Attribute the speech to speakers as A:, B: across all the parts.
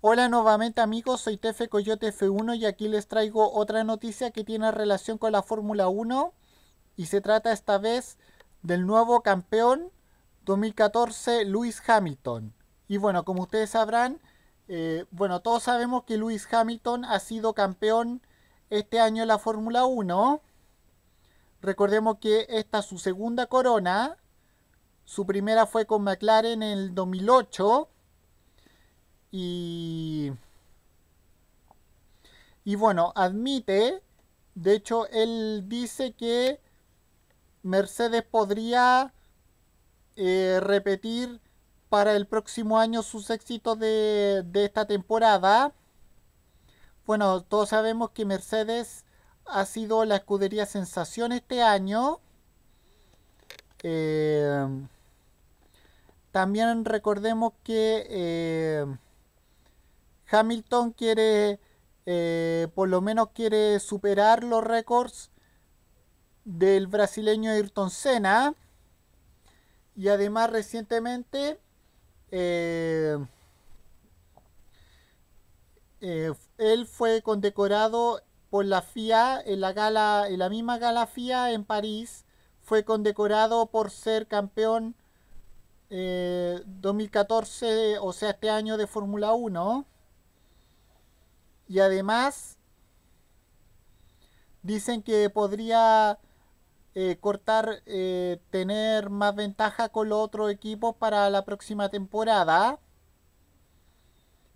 A: Hola nuevamente amigos, soy Tefe Coyote F1 y aquí les traigo otra noticia que tiene relación con la Fórmula 1 y se trata esta vez del nuevo campeón 2014 Lewis Hamilton. Y bueno, como ustedes sabrán, eh, bueno, todos sabemos que Lewis Hamilton ha sido campeón este año en la Fórmula 1. Recordemos que esta es su segunda corona. Su primera fue con McLaren en el 2008 y, y bueno, admite, de hecho él dice que Mercedes podría eh, repetir para el próximo año sus éxitos de, esta temporada. Bueno, todos sabemos que Mercedes ha sido la escudería sensación este año. Eh, también recordemos que eh, Hamilton quiere, eh, por lo menos quiere superar los récords del brasileño Ayrton Senna. Y además recientemente eh, eh, él fue condecorado por la FIA en la gala, en la misma gala FIA en París, fue condecorado por ser campeón 2014, o sea, este año de Fórmula 1. Y además dicen que podría eh, cortar, eh, tener más ventaja con los otros equipos para la próxima temporada.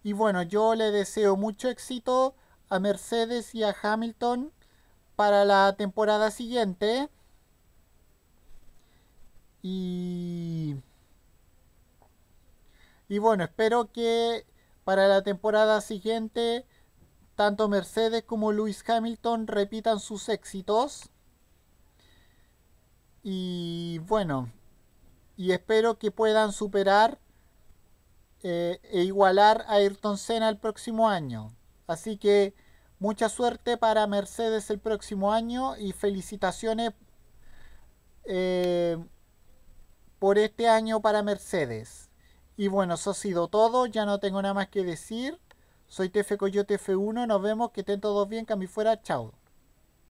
A: Y bueno, yo le deseo mucho éxito a Mercedes y a Hamilton para la temporada siguiente. Y, y bueno, espero que para la temporada siguiente tanto Mercedes como Lewis Hamilton repitan sus éxitos. Y bueno, y espero que puedan superar eh, e igualar a Ayrton Senna el próximo año. Así que mucha suerte para Mercedes el próximo año y felicitaciones eh, por este año para Mercedes. Y bueno, eso ha sido todo, ya no tengo nada más que decir. Soy TF Coyote F1, nos vemos, que estén todos bien, que a mí fuera, chao.